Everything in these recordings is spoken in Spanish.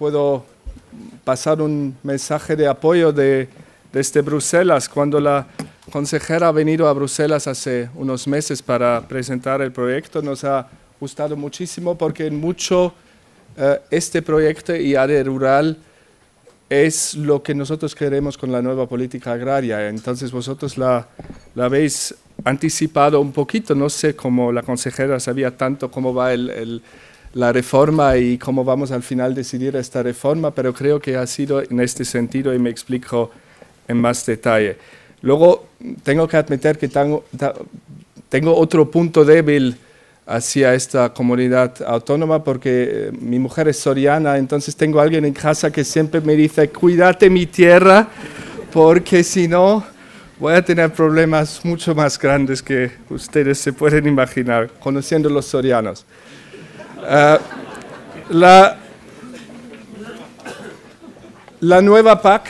puedo pasar un mensaje de apoyo de, desde este Bruselas, cuando la consejera ha venido a Bruselas hace unos meses para presentar el proyecto, nos ha gustado muchísimo porque en mucho eh, este proyecto y área rural es lo que nosotros queremos con la nueva política agraria. Entonces vosotros la, la habéis anticipado un poquito, no sé cómo la consejera sabía tanto cómo va el la reforma y cómo vamos al final a decidir esta reforma, pero creo que ha sido en este sentido y me explico en más detalle. Luego, tengo que admitir que tengo, otro punto débil hacia esta comunidad autónoma porque eh, mi mujer es soriana, entonces tengo alguien en casa que siempre me dice, cuídate mi tierra, porque si no voy a tener problemas mucho más grandes que ustedes se pueden imaginar, conociendo los sorianos. Eh, la, nueva PAC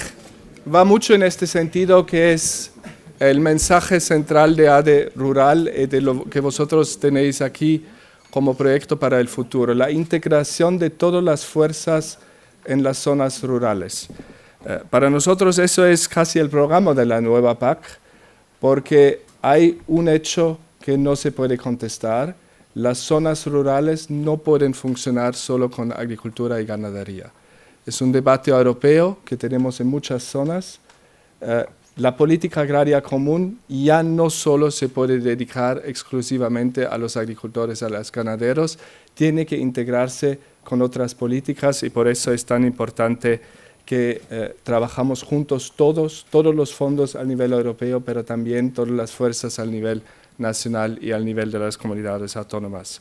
va mucho en este sentido que es el mensaje central de ADE Rural y de lo que vosotros tenéis aquí como proyecto para el futuro, la integración de todas las fuerzas en las zonas rurales. Eh, para nosotros eso es casi el programa de la nueva PAC, porque hay un hecho que no se puede contestar, las zonas rurales no pueden funcionar solo con agricultura y ganadería. Es un debate europeo que tenemos en muchas zonas. Eh, la política agraria común ya no solo se puede dedicar exclusivamente a los agricultores, a los ganaderos, tiene que integrarse con otras políticas y por eso es tan importante que eh, trabajamos juntos todos, todos los fondos a nivel europeo, pero también todas las fuerzas a nivel nacional y al nivel de las comunidades autónomas.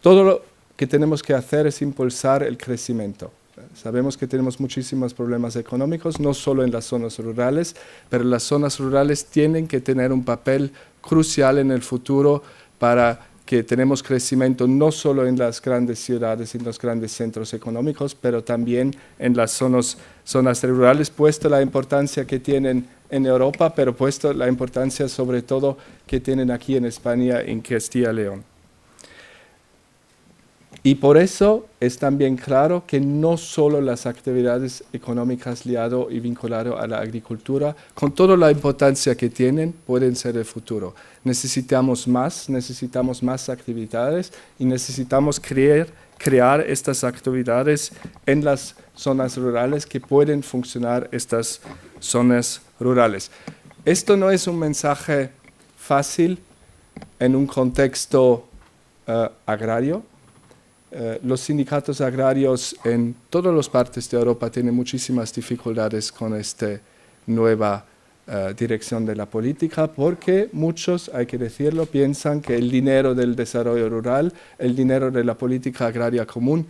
Todo lo que tenemos que hacer es impulsar el crecimiento. Sabemos que tenemos muchísimos problemas económicos, no solo en las zonas rurales, pero las zonas rurales tienen que tener un papel crucial en el futuro para que tenemos crecimiento no solo en las grandes ciudades, y en los grandes centros económicos, pero también en las zonas, zonas rurales, puesto la importancia que tienen en Europa, pero puesto la importancia sobre todo que tienen aquí en España, en Castilla y León. Y por eso es también claro que no solo las actividades económicas liado y vinculado a la agricultura, con toda la importancia que tienen, pueden ser el futuro. Necesitamos más, necesitamos más actividades y necesitamos creer crear estas actividades en las zonas rurales que pueden funcionar estas zonas rurales. Esto no es un mensaje fácil en un contexto eh, agrario. Eh, los sindicatos agrarios en todas las partes de Europa tienen muchísimas dificultades con esta nueva eh, dirección de la política porque muchos, hay que decirlo, piensan que el dinero del desarrollo rural, el dinero de la política agraria común,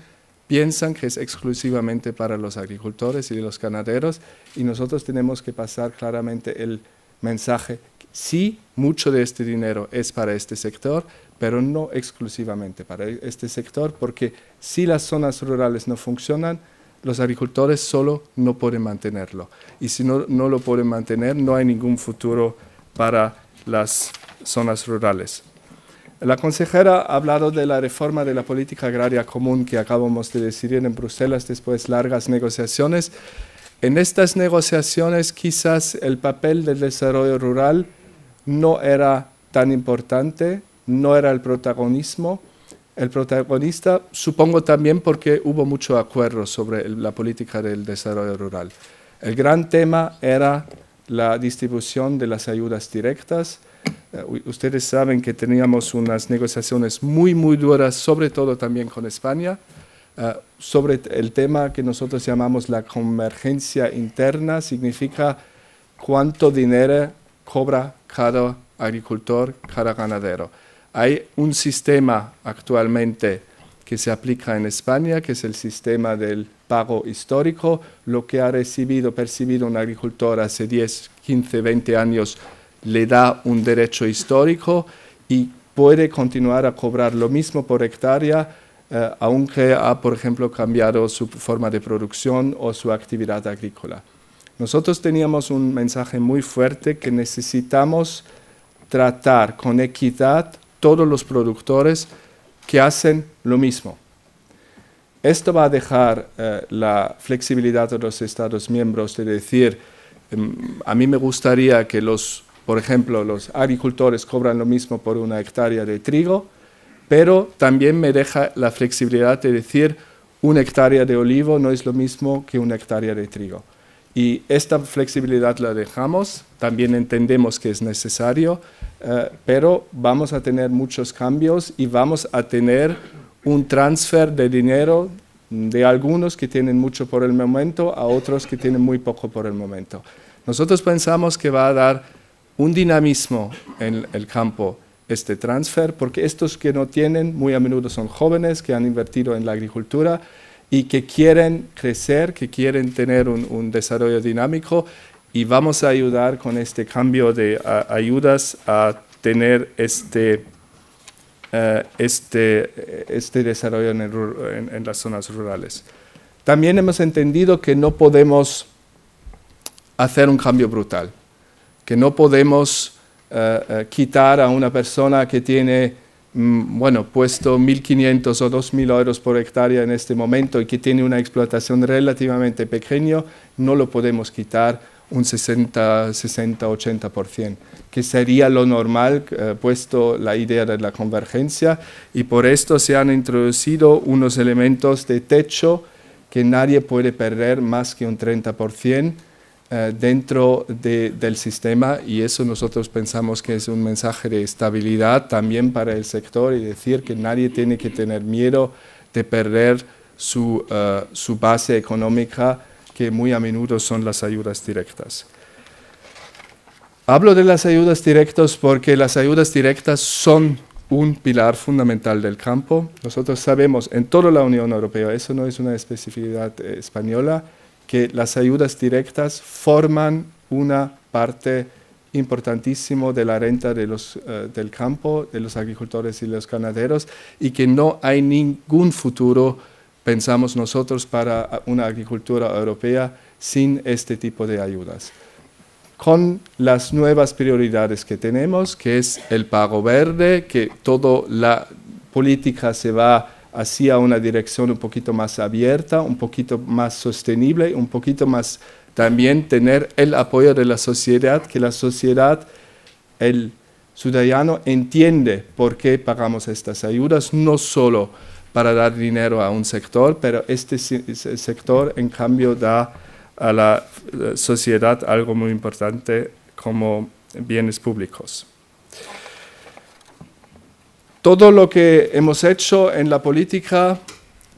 piensan que es exclusivamente para los agricultores y los ganaderos y nosotros tenemos que pasar claramente el mensaje, sí, mucho de este dinero es para este sector, pero no exclusivamente para este sector, porque si las zonas rurales no funcionan, los agricultores solo no pueden mantenerlo. Y si no, no lo pueden mantener, no hay ningún futuro para las zonas rurales. La consejera ha hablado de la reforma de la política agraria común que acabamos de decidir en Bruselas después largas negociaciones. En estas negociaciones quizás el papel del desarrollo rural no era tan importante, no era el protagonismo. El protagonista, supongo también porque hubo mucho acuerdo sobre la política del desarrollo rural. El gran tema era la distribución de las ayudas directas, eh, ustedes saben que teníamos unas negociaciones muy, muy duras, sobre todo también con España, eh, sobre el tema que nosotros llamamos la convergencia interna, significa cuánto dinero cobra cada agricultor, cada ganadero. Hay un sistema actualmente que se aplica en España, que es el sistema del pago histórico, lo que ha recibido, percibido un agricultor hace 10, 15, 20 años le da un derecho histórico y puede continuar a cobrar lo mismo por hectárea, eh, aunque ha, por ejemplo, cambiado su forma de producción o su actividad agrícola. Nosotros teníamos un mensaje muy fuerte que necesitamos tratar con equidad todos los productores que hacen lo mismo. Esto va a dejar eh, la flexibilidad de los Estados miembros de decir, em, a mí me gustaría que los por ejemplo, los agricultores cobran lo mismo por una hectárea de trigo, pero también me deja la flexibilidad de decir una hectárea de olivo no es lo mismo que una hectárea de trigo. Y esta flexibilidad la dejamos, también entendemos que es necesario, eh, pero vamos a tener muchos cambios y vamos a tener un transfer de dinero de algunos que tienen mucho por el momento a otros que tienen muy poco por el momento. Nosotros pensamos que va a dar un dinamismo en el campo este transfer, porque estos que no tienen muy a menudo son jóvenes que han invertido en la agricultura y que quieren crecer, que quieren tener un, desarrollo dinámico y vamos a ayudar con este cambio de ayudas a tener este, eh, este, este, desarrollo en las zonas rurales. También hemos entendido que no podemos hacer un cambio brutal que no podemos eh, eh, quitar a una persona que tiene, mm, bueno, puesto 1.500 o 2.000 euros por hectárea en este momento y que tiene una explotación relativamente pequeña, no lo podemos quitar un 60-80%, 60 que sería lo normal, eh, puesto la idea de la convergencia, y por esto se han introducido unos elementos de techo que nadie puede perder más que un 30%, eh, dentro del sistema y eso nosotros pensamos que es un mensaje de estabilidad también para el sector y decir que nadie tiene que tener miedo de perder su, eh, su base económica que muy a menudo son las ayudas directas. Hablo de las ayudas directas porque las ayudas directas son un pilar fundamental del campo. Nosotros sabemos en toda la Unión Europea, eso no es una especificidad eh, española, que las ayudas directas forman una parte importantísimo de la renta de los, eh, del campo, de los agricultores y los ganaderos, y que no hay ningún futuro, pensamos nosotros, para una agricultura europea sin este tipo de ayudas. Con las nuevas prioridades que tenemos, que es el pago verde, que toda la política se va hacia una dirección un poquito más abierta, un poquito más sostenible, un poquito más también tener el apoyo de la sociedad, que la sociedad, el ciudadano entiende por qué pagamos estas ayudas, no solo para dar dinero a un sector, pero este sector en cambio da a la eh, sociedad algo muy importante como bienes públicos. Todo lo que hemos hecho en la política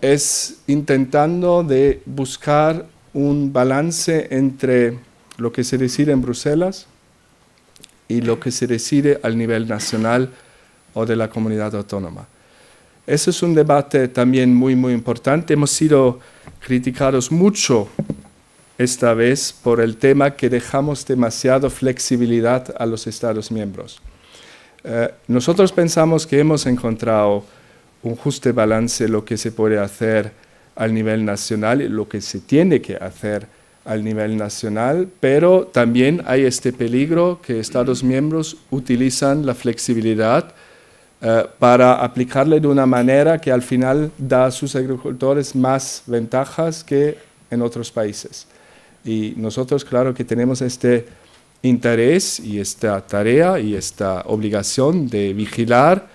es intentando de buscar un balance entre lo que se decide en Bruselas y lo que se decide al nivel nacional o de la comunidad autónoma. Ese es un debate también muy, muy importante. Hemos sido criticados mucho esta vez por el tema que dejamos demasiado flexibilidad a los Estados miembros. Eh, nosotros pensamos que hemos encontrado un justo balance lo que se puede hacer al nivel nacional y lo que se tiene que hacer al nivel nacional, pero también hay este peligro que Estados miembros utilizan la flexibilidad eh, para aplicarle de una manera que al final da a sus agricultores más ventajas que en otros países. Y nosotros, claro, que tenemos este interés y esta tarea y esta obligación de vigilar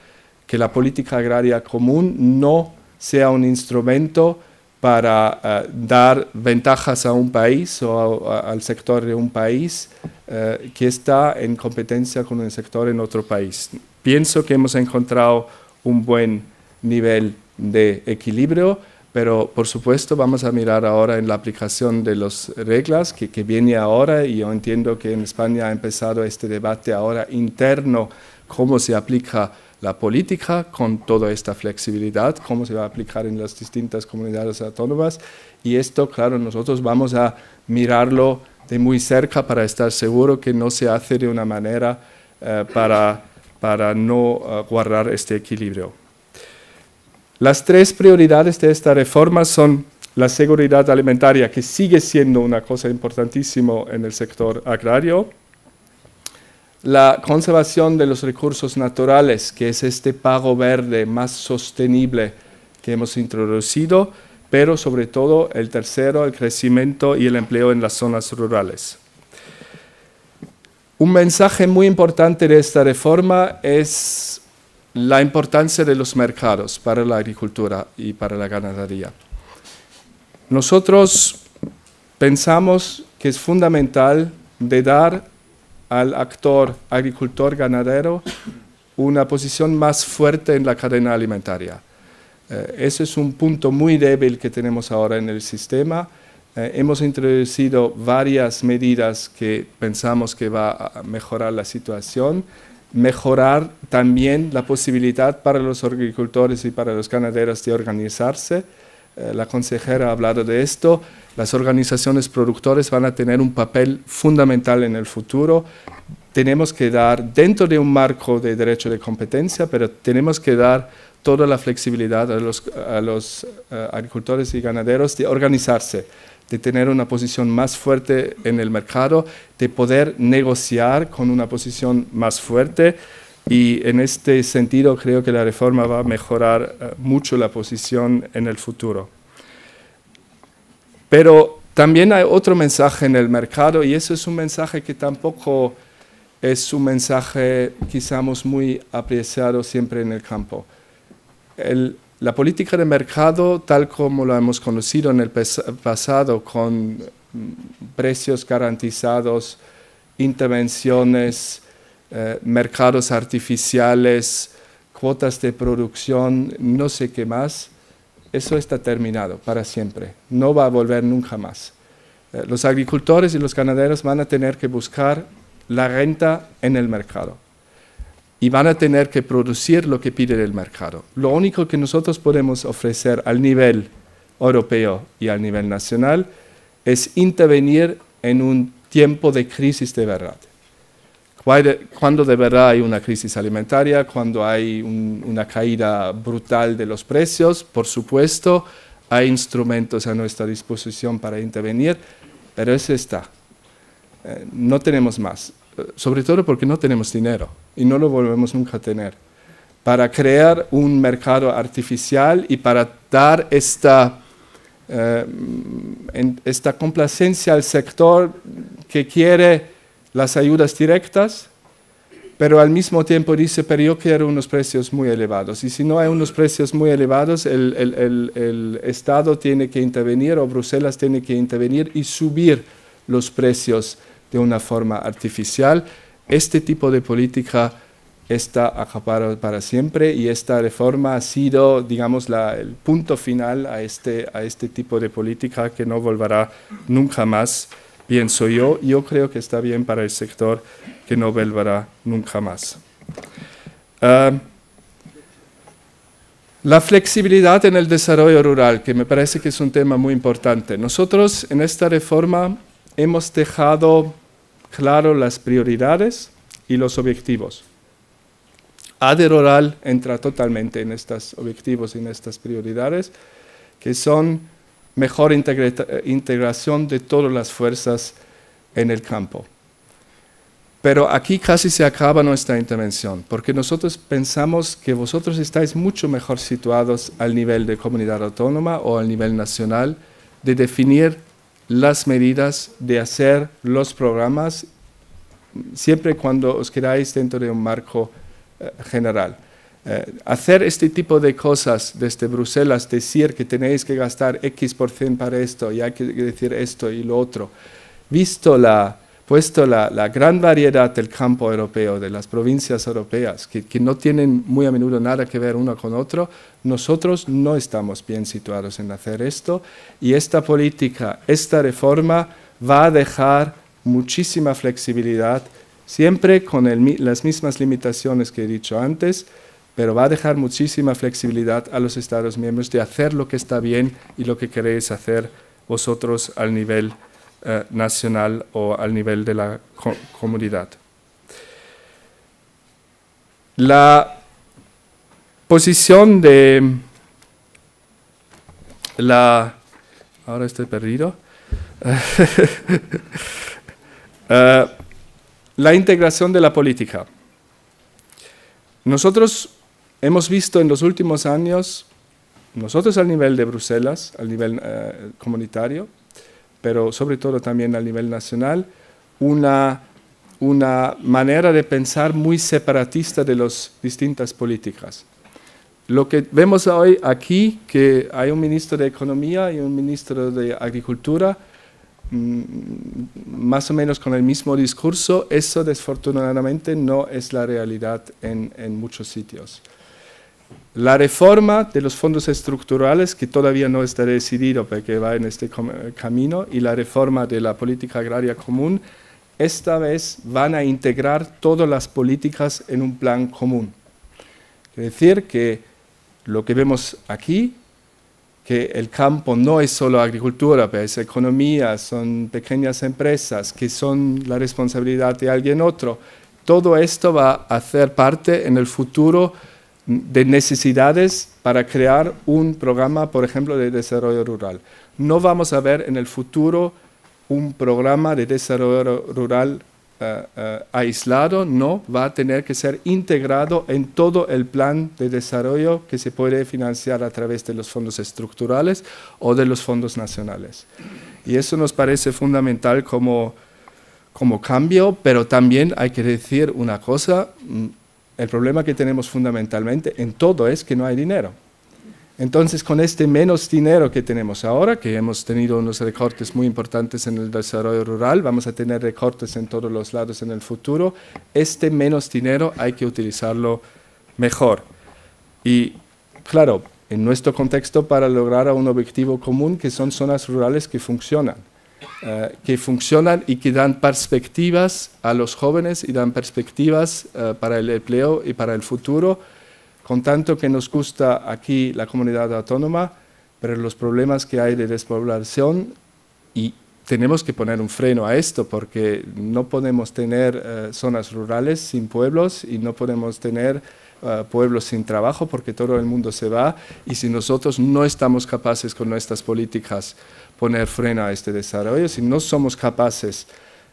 que la política agraria común no sea un instrumento para eh, dar ventajas a un país o al sector de un país eh, que está en competencia con el sector en otro país. Pienso que hemos encontrado un buen nivel de equilibrio pero por supuesto vamos a mirar ahora en la aplicación de las reglas que, viene ahora y yo entiendo que en España ha empezado este debate ahora interno, cómo se aplica la política con toda esta flexibilidad, cómo se va a aplicar en las distintas comunidades autónomas y esto, claro, nosotros vamos a mirarlo de muy cerca para estar seguro que no se hace de una manera eh, para, para no eh, guardar este equilibrio. Las tres prioridades de esta reforma son la seguridad alimentaria, que sigue siendo una cosa importantísima en el sector agrario, la conservación de los recursos naturales, que es este pago verde más sostenible que hemos introducido, pero sobre todo el tercero, el crecimiento y el empleo en las zonas rurales. Un mensaje muy importante de esta reforma es la importancia de los mercados para la agricultura y para la ganadería. Nosotros pensamos que es fundamental de dar al actor agricultor ganadero una posición más fuerte en la cadena alimentaria. Eh, ese es un punto muy débil que tenemos ahora en el sistema. Eh, hemos introducido varias medidas que pensamos que va a mejorar la situación, mejorar también la posibilidad para los agricultores y para los ganaderos de organizarse. Eh, la consejera ha hablado de esto. Las organizaciones productores van a tener un papel fundamental en el futuro. Tenemos que dar, dentro de un marco de derecho de competencia, pero tenemos que dar toda la flexibilidad a los, eh, agricultores y ganaderos de organizarse, de tener una posición más fuerte en el mercado, de poder negociar con una posición más fuerte. Y en este sentido creo que la reforma va a mejorar eh, mucho la posición en el futuro. Pero también hay otro mensaje en el mercado y eso es un mensaje que tampoco es un mensaje quizás muy apreciado siempre en el campo la política de mercado, tal como la hemos conocido en el pasado, con mm, precios garantizados, intervenciones, eh, mercados artificiales, cuotas de producción, no sé qué más, eso está terminado para siempre, no va a volver nunca más. Eh, los agricultores y los ganaderos van a tener que buscar la renta en el mercado y van a tener que producir lo que pide el mercado. Lo único que nosotros podemos ofrecer al nivel europeo y al nivel nacional es intervenir en un tiempo de crisis de verdad. Cuando de verdad hay una crisis alimentaria, cuando hay una caída brutal de los precios, por supuesto, hay instrumentos a nuestra disposición para intervenir, pero eso está. Eh, no tenemos más sobre todo porque no tenemos dinero y no lo volvemos nunca a tener, para crear un mercado artificial y para dar esta, eh, esta complacencia al sector que quiere las ayudas directas, pero al mismo tiempo dice, pero yo quiero unos precios muy elevados. Y si no hay unos precios muy elevados, el, el Estado tiene que intervenir o Bruselas tiene que intervenir y subir los precios de una forma artificial. Este tipo de política está acaparado para siempre y esta reforma ha sido, digamos, el punto final a este, a este tipo de política que no volverá nunca más, pienso yo. Yo creo que está bien para el sector que no volverá nunca más. Ah, la flexibilidad en el desarrollo rural, que me parece que es un tema muy importante. Nosotros en esta reforma hemos dejado claro las prioridades y los objetivos. ader oral entra totalmente en estos objetivos, y en estas prioridades, que son mejor integración de todas las fuerzas en el campo. Pero aquí casi se acaba nuestra intervención, porque nosotros pensamos que vosotros estáis mucho mejor situados al nivel de comunidad autónoma o al nivel nacional de definir las medidas de hacer los programas siempre cuando os quedáis dentro de un marco eh, general. Eh, hacer este tipo de cosas desde Bruselas, decir que tenéis que gastar X por cien para esto y hay que decir esto y lo otro, visto la, puesto la, gran variedad del campo europeo, de las provincias europeas, que, no tienen muy a menudo nada que ver uno con otro, nosotros no estamos bien situados en hacer esto y esta política, esta reforma va a dejar muchísima flexibilidad, siempre con las mismas limitaciones que he dicho antes, pero va a dejar muchísima flexibilidad a los Estados miembros de hacer lo que está bien y lo que queréis hacer vosotros al nivel europeo eh, nacional o al nivel de la comunidad. La posición de la... Ahora estoy perdido. Eh, la integración de la política. Nosotros hemos visto en los últimos años, nosotros al nivel de Bruselas, al nivel eh, comunitario, pero sobre todo también a nivel nacional, una, manera de pensar muy separatista de las distintas políticas. Lo que vemos hoy aquí, que hay un ministro de Economía y un ministro de Agricultura, mm, más o menos con el mismo discurso, eso desafortunadamente no es la realidad en, en muchos sitios la reforma de los fondos estructurales, que todavía no está decidido porque va en este eh, camino, y la reforma de la política agraria común, esta vez van a integrar todas las políticas en un plan común. Es decir, que lo que vemos aquí, que el campo no es solo agricultura, pero es economía, son pequeñas empresas que son la responsabilidad de alguien otro, todo esto va a hacer parte en el futuro de necesidades para crear un programa, por ejemplo, de desarrollo rural. No vamos a ver en el futuro un programa de desarrollo rural eh, eh, aislado, no, va a tener que ser integrado en todo el plan de desarrollo que se puede financiar a través de los fondos estructurales o de los fondos nacionales. Y eso nos parece fundamental como, como cambio, pero también hay que decir una cosa, mm, el problema que tenemos fundamentalmente en todo es que no hay dinero. Entonces, con este menos dinero que tenemos ahora, que hemos tenido unos recortes muy importantes en el desarrollo rural, vamos a tener recortes en todos los lados en el futuro, este menos dinero hay que utilizarlo mejor. Y claro, en nuestro contexto para lograr un objetivo común que son zonas rurales que funcionan. Eh, que funcionan y que dan perspectivas a los jóvenes y dan perspectivas eh, para el empleo y para el futuro, con tanto que nos gusta aquí la comunidad autónoma, pero los problemas que hay de despoblación y tenemos que poner un freno a esto porque no podemos tener eh, zonas rurales sin pueblos y no podemos tener pueblos sin trabajo porque todo el mundo se va y si nosotros no estamos capaces con nuestras políticas poner freno a este desarrollo. Si no somos capaces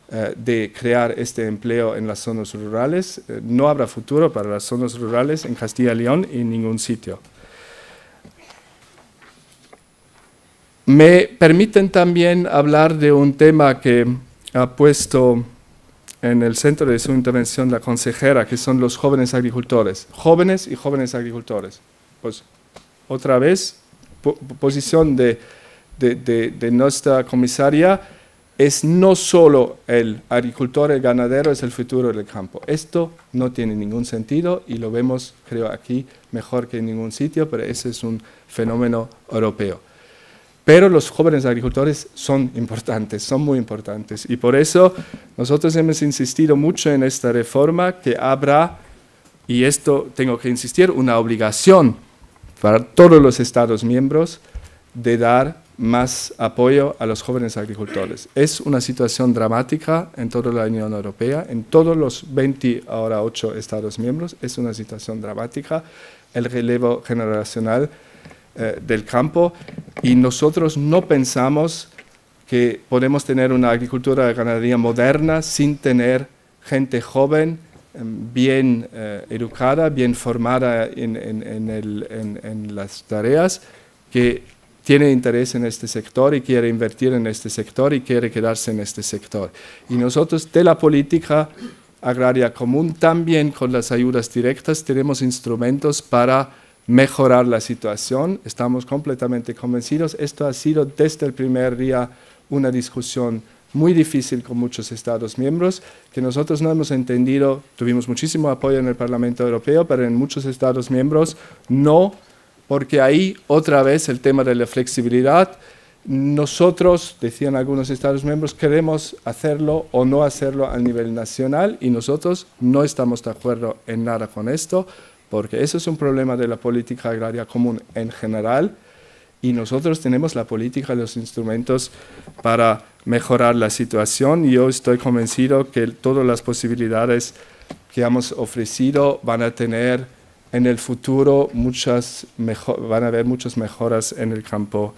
eh, de crear este empleo en las zonas rurales, eh, no habrá futuro para las zonas rurales en Castilla y León y en ningún sitio. Me permiten también hablar de un tema que ha puesto en el centro de su intervención la consejera, que son los jóvenes agricultores. Jóvenes y jóvenes agricultores. Pues otra vez, posición de de, nuestra comisaria, es no solo el agricultor, el ganadero, es el futuro del campo. Esto no tiene ningún sentido y lo vemos, creo, aquí mejor que en ningún sitio, pero ese es un fenómeno europeo. Pero los jóvenes agricultores son importantes, son muy importantes. Y por eso nosotros hemos insistido mucho en esta reforma que habrá, y esto tengo que insistir, una obligación para todos los Estados miembros de dar más apoyo a los jóvenes agricultores. Es una situación dramática en toda la Unión Europea, en todos los 20, ahora 8 Estados miembros, es una situación dramática, el relevo generacional eh, del campo y nosotros no pensamos que podemos tener una agricultura de ganadería moderna sin tener gente joven, em, bien eh, educada, bien formada en, en, en las tareas que tiene interés en este sector y quiere invertir en este sector y quiere quedarse en este sector. Y nosotros de la política agraria común también con las ayudas directas tenemos instrumentos para mejorar la situación. Estamos completamente convencidos. Esto ha sido desde el primer día una discusión muy difícil con muchos Estados miembros, que nosotros no hemos entendido, tuvimos muchísimo apoyo en el Parlamento Europeo, pero en muchos Estados miembros no porque ahí otra vez el tema de la flexibilidad, nosotros, decían algunos Estados miembros, queremos hacerlo o no hacerlo a nivel nacional y nosotros no estamos de acuerdo en nada con esto, porque eso es un problema de la política agraria común en general y nosotros tenemos la política, los instrumentos para mejorar la situación y yo estoy convencido que todas las posibilidades que hemos ofrecido van a tener en el futuro van a haber muchas mejoras en el campo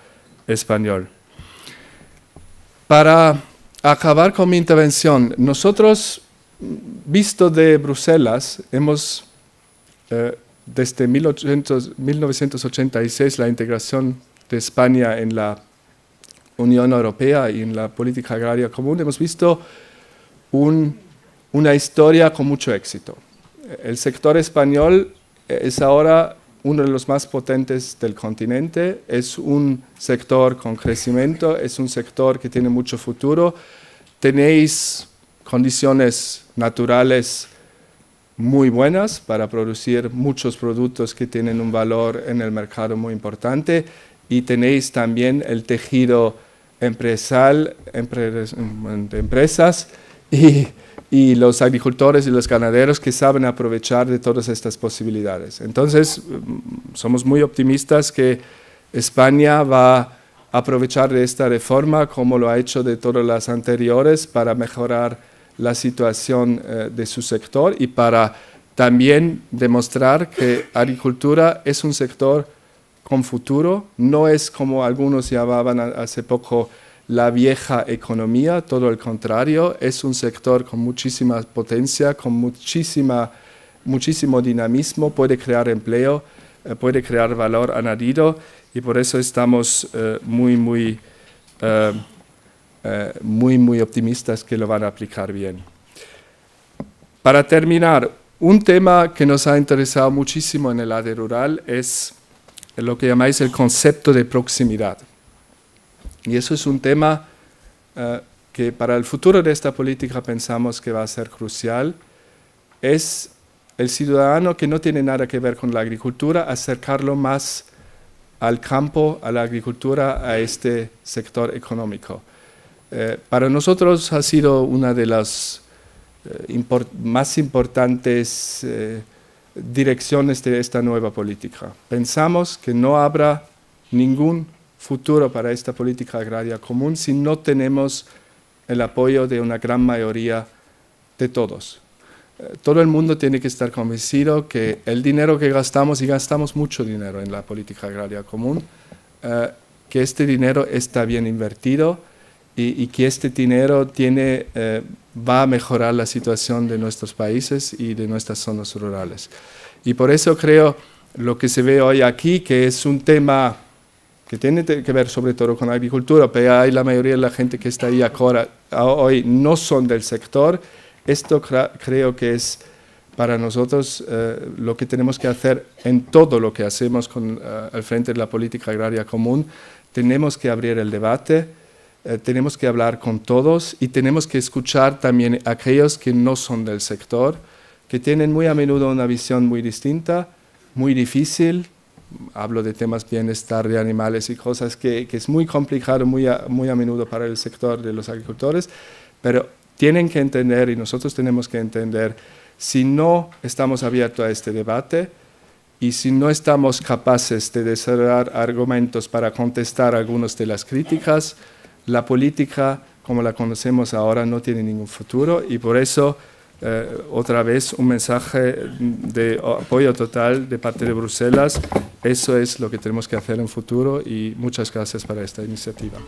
español. Para acabar con mi intervención, nosotros, mm, visto de Bruselas, hemos, eh, desde 1986, la integración de España en la Unión Europea y en la política agraria común, hemos visto una historia con mucho éxito. El sector español es ahora uno de los más potentes del continente, es un sector con crecimiento, es un sector que tiene mucho futuro. Tenéis condiciones naturales muy buenas para producir muchos productos que tienen un valor en el mercado muy importante y tenéis también el tejido empresarial, em, de empresas y y los agricultores y los ganaderos que saben aprovechar de todas estas posibilidades. Entonces, mm, somos muy optimistas que España va a aprovechar de esta reforma como lo ha hecho de todas las anteriores para mejorar la situación eh, de su sector y para también demostrar que agricultura es un sector con futuro, no es como algunos llamaban hace poco la vieja economía, todo el contrario, es un sector con muchísima potencia, con muchísimo dinamismo, puede crear empleo, eh, puede crear valor añadido y por eso estamos eh, muy, muy, eh, muy, muy optimistas que lo van a aplicar bien. Para terminar, un tema que nos ha interesado muchísimo en el área rural es lo que llamáis el concepto de proximidad. Y eso es un tema eh, que para el futuro de esta política pensamos que va a ser crucial. Es el ciudadano que no tiene nada que ver con la agricultura, acercarlo más al campo, a la agricultura, a este sector económico. Eh, para nosotros ha sido una de las eh, más importantes direcciones de esta nueva política. Pensamos que no habrá ningún futuro para esta política agraria común si no tenemos el apoyo de una gran mayoría de todos. Eh, todo el mundo tiene que estar convencido que el dinero que gastamos, y gastamos mucho dinero en la política agraria común, eh, que este dinero está bien invertido y, que este dinero tiene, eh, va a mejorar la situación de nuestros países y de nuestras zonas rurales. Y por eso creo lo que se ve hoy aquí, que es un tema que tiene que ver sobre todo con la agricultura, pero hay la mayoría de la gente que está ahí ahora, hoy no son del sector. Esto creo que es para nosotros eh, lo que tenemos que hacer en todo lo que hacemos con, el eh, frente de la política agraria común. Tenemos que abrir el debate, eh, tenemos que hablar con todos y tenemos que escuchar también a aquellos que no son del sector, que tienen muy a menudo una visión muy distinta, muy difícil, hablo de temas bienestar de animales y cosas que, que es muy complicado muy muy a menudo para el sector de los agricultores, pero tienen que entender y nosotros tenemos que entender, si no estamos abiertos a este debate y si no estamos capaces de desarrollar argumentos para contestar algunas de las críticas, la política como la conocemos ahora no tiene ningún futuro y por eso eh, otra vez un mensaje de apoyo total de parte de Bruselas. Eso es lo que tenemos que hacer en futuro y muchas gracias para esta iniciativa.